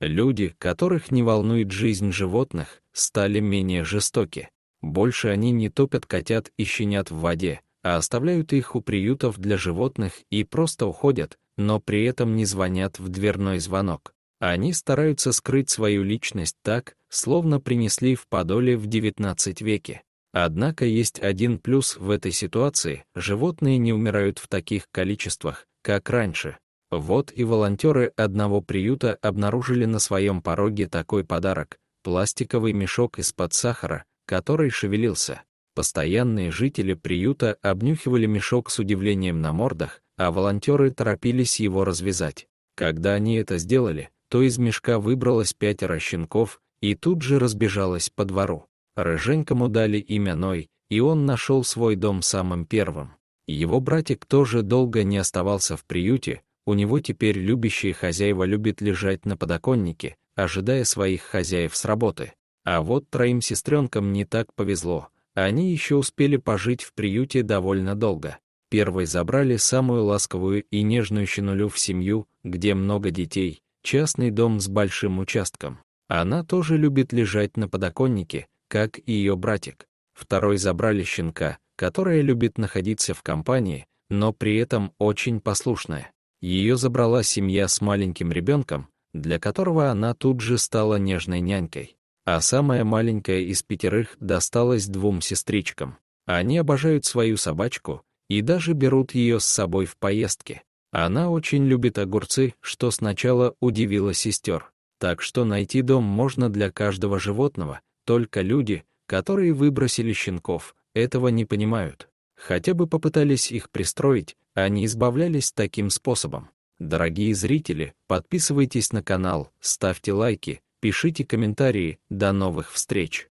Люди, которых не волнует жизнь животных, стали менее жестоки. Больше они не топят котят и щенят в воде, а оставляют их у приютов для животных и просто уходят, но при этом не звонят в дверной звонок. Они стараются скрыть свою личность так, словно принесли в подоле в 19 веке. Однако есть один плюс в этой ситуации — животные не умирают в таких количествах, как раньше. Вот и волонтеры одного приюта обнаружили на своем пороге такой подарок — пластиковый мешок из-под сахара, который шевелился. Постоянные жители приюта обнюхивали мешок с удивлением на мордах, а волонтеры торопились его развязать. Когда они это сделали, то из мешка выбралось пятеро щенков и тут же разбежалось по двору. Рыженькому дали имя Ной, и он нашел свой дом самым первым. Его братик тоже долго не оставался в приюте, у него теперь любящие хозяева любят лежать на подоконнике, ожидая своих хозяев с работы. А вот троим сестренкам не так повезло. Они еще успели пожить в приюте довольно долго. Первой забрали самую ласковую и нежную щенулю в семью, где много детей, частный дом с большим участком. Она тоже любит лежать на подоконнике, как и ее братик. Второй забрали щенка, которая любит находиться в компании, но при этом очень послушная. Ее забрала семья с маленьким ребенком, для которого она тут же стала нежной нянькой. А самая маленькая из пятерых досталась двум сестричкам. Они обожают свою собачку и даже берут ее с собой в поездки. Она очень любит огурцы, что сначала удивило сестер. Так что найти дом можно для каждого животного, только люди, которые выбросили щенков, этого не понимают. Хотя бы попытались их пристроить, они избавлялись таким способом. Дорогие зрители, подписывайтесь на канал, ставьте лайки, пишите комментарии. До новых встреч!